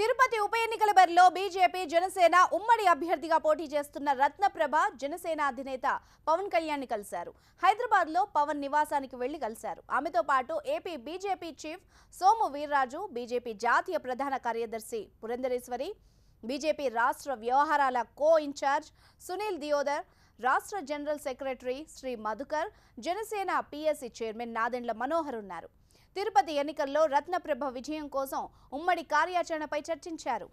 తిరుపతి ఉప ఎన్నికల బరిలో బీజేపీ జనసేన ఉమ్మడి అభ్యర్థిగా పోటీ చేస్తున్న రత్నప్రభ జనసేన అధినేత పవన్ కళ్యాణ్ ని కలిశారు హైదరాబాద్ లో పవన్ నివాసానికి వెళ్లి కలిశారు ఆమెతో పాటు AP BJP chief Somu Veerraju BJP జాతీయ ప్రధాన కార్యదర్శి పురంధరేశ్వరి బీజేపీ రాష్ట్ర వ్యవహారాల కో ఇన్ఛార్జ్ సునీల్ దియోదర్ రాష్ట్ర general secretary Shri Madhukar Janasena PSC chairman Nadendla Manohar ఉన్నారు తిరుపతి ఎన్నికల్లో రత్నప్రభ విజయం కోసం ఉమ్మడి కార్యాచరణపై చర్చించారు